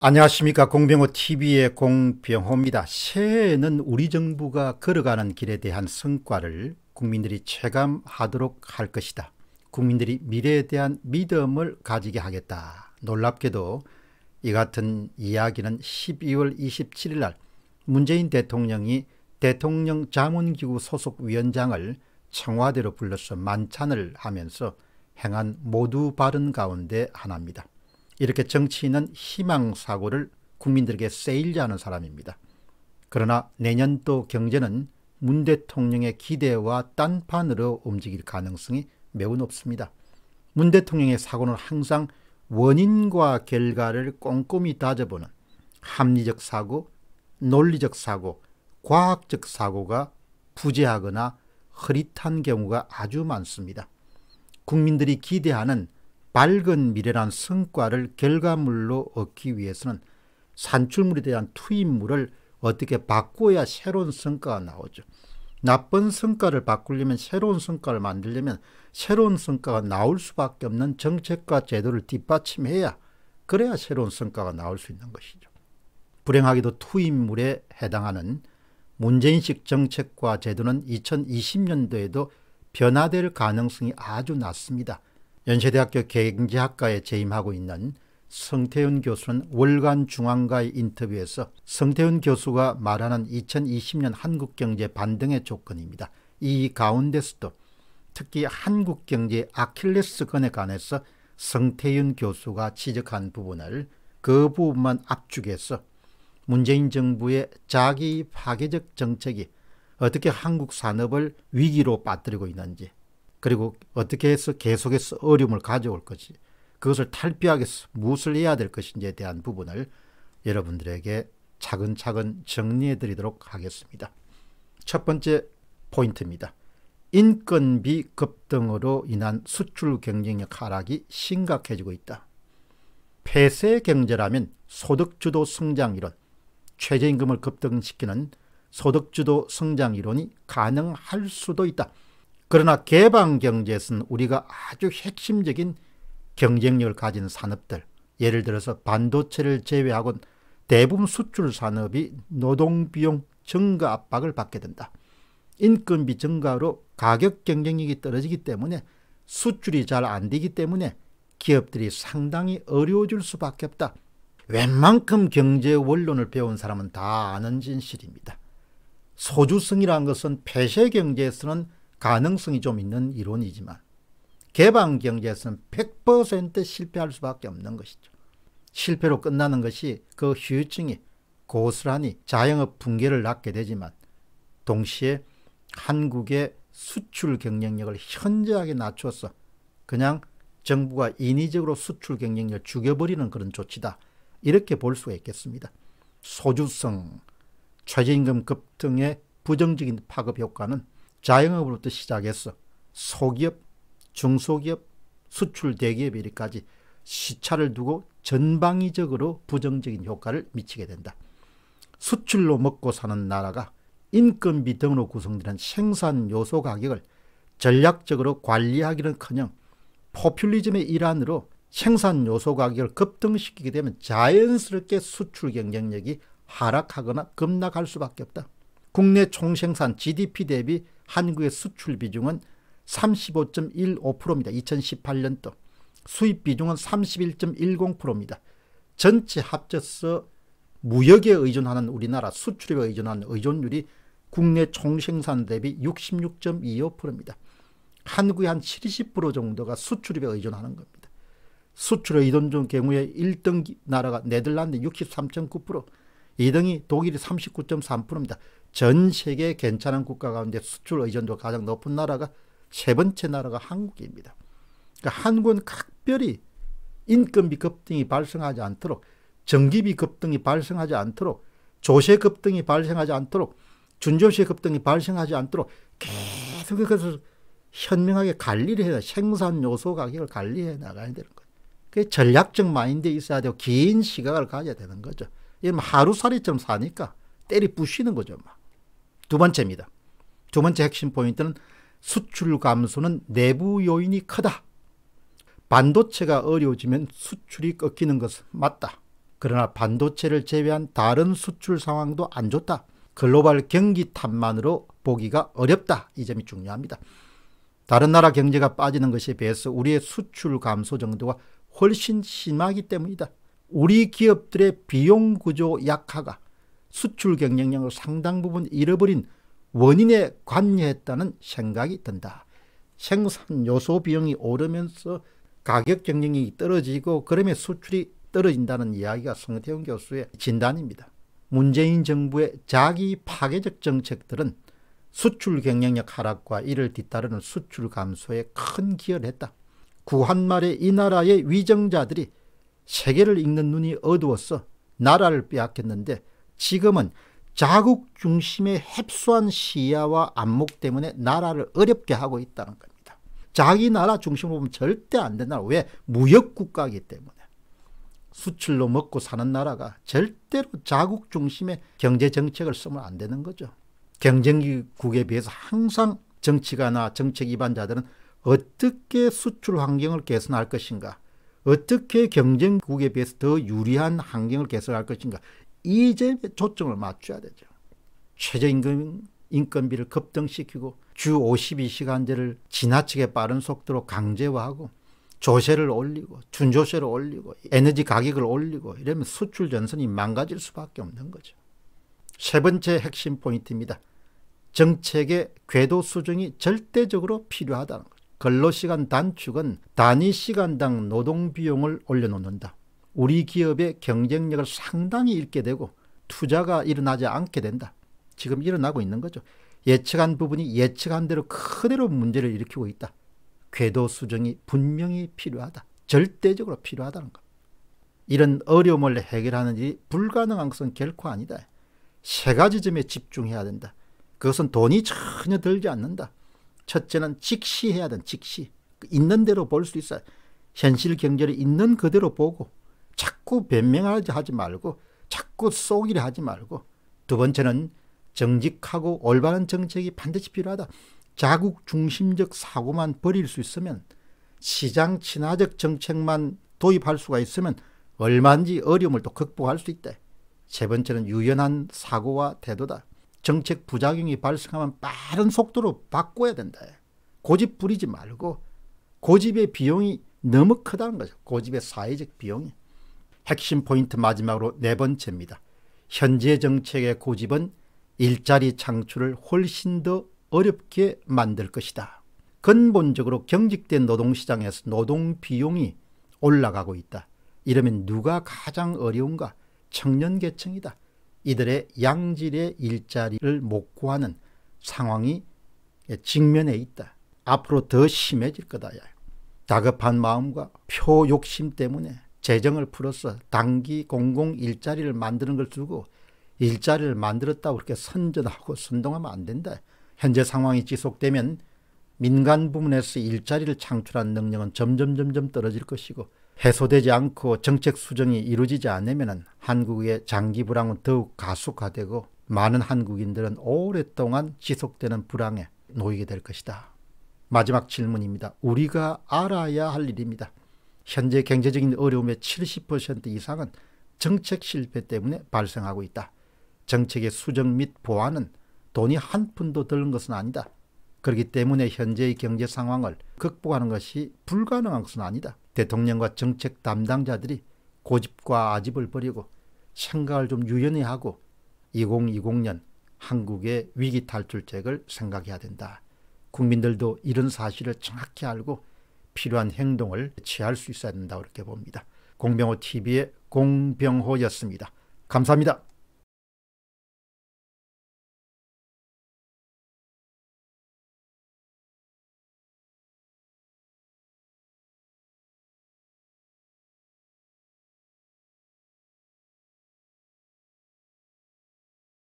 안녕하십니까 공병호TV의 공병호입니다. 새해에는 우리 정부가 걸어가는 길에 대한 성과를 국민들이 체감하도록 할 것이다. 국민들이 미래에 대한 믿음을 가지게 하겠다. 놀랍게도 이 같은 이야기는 12월 27일 날 문재인 대통령이 대통령 자문기구 소속 위원장을 청와대로 불러서 만찬을 하면서 행한 모두 바른 가운데 하나입니다. 이렇게 정치인은 희망사고를 국민들에게 세일려 하는 사람입니다. 그러나 내년도 경제는 문 대통령의 기대와 딴판으로 움직일 가능성이 매우 높습니다. 문 대통령의 사고는 항상 원인과 결과를 꼼꼼히 따져보는 합리적 사고, 논리적 사고, 과학적 사고가 부재하거나 흐릿한 경우가 아주 많습니다. 국민들이 기대하는 밝은 미래란 성과를 결과물로 얻기 위해서는 산출물에 대한 투입물을 어떻게 바꿔야 새로운 성과가 나오죠. 나쁜 성과를 바꾸려면 새로운 성과를 만들려면 새로운 성과가 나올 수밖에 없는 정책과 제도를 뒷받침해야 그래야 새로운 성과가 나올 수 있는 것이죠. 불행하게도 투입물에 해당하는 문재인식 정책과 제도는 2020년도에도 변화될 가능성이 아주 낮습니다. 연세대학교 경제학과에 재임하고 있는 성태윤 교수는 월간 중앙가의 인터뷰에서 성태윤 교수가 말하는 2020년 한국 경제 반등의 조건입니다. 이 가운데서도 특히 한국 경제 아킬레스건에 관해서 성태윤 교수가 지적한 부분을 그 부분만 압축해서 문재인 정부의 자기 파괴적 정책이 어떻게 한국 산업을 위기로 빠뜨리고 있는지 그리고 어떻게 해서 계속해서 어려움을 가져올 것이 그것을 탈피하기 위해서 무엇을 해야 될 것인지에 대한 부분을 여러분들에게 차근차근 정리해 드리도록 하겠습니다. 첫 번째 포인트입니다. 인건비 급등으로 인한 수출 경쟁력 하락이 심각해지고 있다. 폐쇄 경제라면 소득주도 성장 이론, 최저임금을 급등시키는 소득주도 성장 이론이 가능할 수도 있다. 그러나 개방 경제에서는 우리가 아주 핵심적인 경쟁력을 가진 산업들, 예를 들어서 반도체를 제외하고 대부분 수출 산업이 노동비용 증가 압박을 받게 된다. 인건비 증가로 가격 경쟁력이 떨어지기 때문에 수출이 잘 안 되기 때문에 기업들이 상당히 어려워질 수밖에 없다. 웬만큼 경제 원론을 배운 사람은 다 아는 진실입니다. 소주성이라는 것은 폐쇄 경제에서는 가능성이 좀 있는 이론이지만 개방 경제에서는 100% 실패할 수밖에 없는 것이죠. 실패로 끝나는 것이 그 후유증이 고스란히 자영업 붕괴를 낳게 되지만 동시에 한국의 수출 경쟁력을 현저하게 낮춰서 그냥 정부가 인위적으로 수출 경쟁력을 죽여버리는 그런 조치다. 이렇게 볼 수가 있겠습니다. 소주성, 최저임금 급등의 부정적인 파급 효과는 자영업으로부터 시작해서 소기업, 중소기업, 수출 대기업에 이르까지 시차를 두고 전방위적으로 부정적인 효과를 미치게 된다. 수출로 먹고 사는 나라가 인건비 등으로 구성되는 생산 요소 가격을 전략적으로 관리하기는커녕 포퓰리즘의 일환으로 생산 요소 가격을 급등시키게 되면 자연스럽게 수출 경쟁력이 하락하거나 급락할 수밖에 없다. 국내 총생산 GDP 대비 한국의 수출 비중은 35.15%입니다. 2018년도. 수입 비중은 31.10%입니다. 전체 합쳐서 무역에 의존하는 우리나라 수출에 의존하는 의존율이 국내 총생산 대비 66.25%입니다. 한국의 한 70% 정도가 수출입에 의존하는 겁니다. 수출에 의존 경우에 1등 나라가 네덜란드 63.9%, 2등이 독일이 39.3%입니다. 전 세계 괜찮은 국가 가운데 수출 의존도 가장 높은 나라가 세 번째 나라가 한국입니다. 그러니까 한국은 각별히 인건비 급등이 발생하지 않도록 전기비 급등이 발생하지 않도록 조세 급등이 발생하지 않도록 준조세 급등이 발생하지 않도록 계속 그것을 현명하게 관리를 해야 생산 요소 가격을 관리해 나가야 되는 거예요. 그 전략적 마인드에 있어야 되고 긴 시각을 가져야 되는 거죠. 뭐 하루살이처럼 사니까 때리 부시는 거죠. 막. 뭐. 두 번째입니다. 두 번째 핵심 포인트는 수출 감소는 내부 요인이 크다. 반도체가 어려워지면 수출이 꺾이는 것은 맞다. 그러나 반도체를 제외한 다른 수출 상황도 안 좋다. 글로벌 경기 탓만으로 보기가 어렵다. 이 점이 중요합니다. 다른 나라 경제가 빠지는 것에 비해서 우리의 수출 감소 정도가 훨씬 심하기 때문이다. 우리 기업들의 비용 구조 약화가 수출 경쟁력을 상당 부분 잃어버린 원인에 관여했다는 생각이 든다. 생산 요소 비용이 오르면서 가격 경쟁력이 떨어지고 그러면 수출이 떨어진다는 이야기가 성태용 교수의 진단입니다. 문재인 정부의 자기 파괴적 정책들은 수출 경쟁력 하락과 이를 뒤따르는 수출 감소에 큰 기여를 했다. 구한말에 이 나라의 위정자들이 세계를 읽는 눈이 어두웠어 나라를 빼앗겼는데 지금은 자국 중심의 협소한 시야와 안목 때문에 나라를 어렵게 하고 있다는 겁니다. 자기 나라 중심으로 보면 절대 안 된다. 왜? 무역국가이기 때문에. 수출로 먹고 사는 나라가 절대로 자국 중심의 경제 정책을 쓰면 안 되는 거죠. 경쟁국에 비해서 항상 정치가나 정책 입반자들은 어떻게 수출 환경을 개선할 것인가 어떻게 경쟁국에 비해서 더 유리한 환경을 개선할 것인가 이 점에 초점을 맞춰야 되죠. 최저임금 인건비를 급등시키고 주 52시간제를 지나치게 빠른 속도로 강제화하고 조세를 올리고 준조세를 올리고 에너지 가격을 올리고 이러면 수출 전선이 망가질 수밖에 없는 거죠. 세 번째 핵심 포인트입니다. 정책의 궤도 수정이 절대적으로 필요하다는 거죠. 근로시간 단축은 단위 시간당 노동비용을 올려놓는다. 우리 기업의 경쟁력을 상당히 잃게 되고 투자가 일어나지 않게 된다. 지금 일어나고 있는 거죠. 예측한 부분이 예측한 대로 그대로 문제를 일으키고 있다. 궤도 수정이 분명히 필요하다. 절대적으로 필요하다는 것. 이런 어려움을 해결하는 일이 불가능한 것은 결코 아니다. 세 가지 점에 집중해야 된다. 그것은 돈이 전혀 들지 않는다. 첫째는 직시해야 된 직시. 그 있는 대로 볼 수 있어야 현실 경제를 있는 그대로 보고 자꾸 변명하지 하지 말고 자꾸 속이려 하지 말고 두 번째는 정직하고 올바른 정책이 반드시 필요하다. 자국 중심적 사고만 버릴 수 있으면 시장 친화적 정책만 도입할 수가 있으면 얼마든지 어려움을 또 극복할 수 있대. 세 번째는 유연한 사고와 태도다. 정책 부작용이 발생하면 빠른 속도로 바꿔야 된다. 고집 부리지 말고 고집의 비용이 너무 크다는 거죠. 고집의 사회적 비용이. 핵심 포인트 마지막으로 네 번째입니다. 현재 정책의 고집은 일자리 창출을 훨씬 더 어렵게 만들 것이다. 근본적으로 경직된 노동시장에서 노동 비용이 올라가고 있다. 이러면 누가 가장 어려운가? 청년계층이다. 이들의 양질의 일자리를 못 구하는 상황이 직면해 있다. 앞으로 더 심해질 거다. 야. 다급한 마음과 표욕심 때문에 재정을 풀어서 단기 공공 일자리를 만드는 걸두고 일자리를 만들었다고 그렇게 선전하고 선동하면 안 된다. 현재 상황이 지속되면 민간 부문에서 일자리를 창출한 능력은 점점 점점 떨어질 것이고 해소되지 않고 정책 수정이 이루어지지 않으면 한국의 장기 불황은 더욱 가속화되고 많은 한국인들은 오랫동안 지속되는 불황에 놓이게 될 것이다. 마지막 질문입니다. 우리가 알아야 할 일입니다. 현재 경제적인 어려움의 70% 이상은 정책 실패 때문에 발생하고 있다. 정책의 수정 및 보완은 돈이 한 푼도 드는 것은 아니다. 그렇기 때문에 현재의 경제 상황을 극복하는 것이 불가능한 것은 아니다. 대통령과 정책 담당자들이 고집과 아집을 버리고 생각을 좀 유연히 하고 2020년 한국의 위기 탈출책을 생각해야 된다. 국민들도 이런 사실을 정확히 알고 필요한 행동을 취할 수 있어야 된다 고이렇게 봅니다. 공병호 TV의 공병호였습니다. 감사합니다.